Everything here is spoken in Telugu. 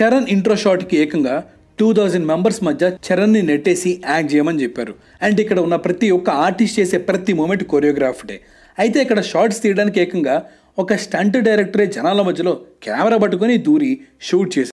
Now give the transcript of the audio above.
చరణ్ ఇంట్రో షాట్కి ఏకంగా టూ థౌజండ్ మెంబర్స్ మధ్య చరణ్ని నెట్టేసి యాక్ట్ చేయమని చెప్పారు అండ్ ఇక్కడ ఉన్న ప్రతి ఒక్క ఆర్టిస్ట్ చేసే ప్రతి మూమెంట్ కొరియోగ్రాఫ్డే అయితే ఇక్కడ షార్ట్స్ తీయడానికి ఏకంగా ఒక స్టంట్ డైరెక్టరే జనాల మధ్యలో కెమెరా పట్టుకొని దూరి షూట్ చేశారు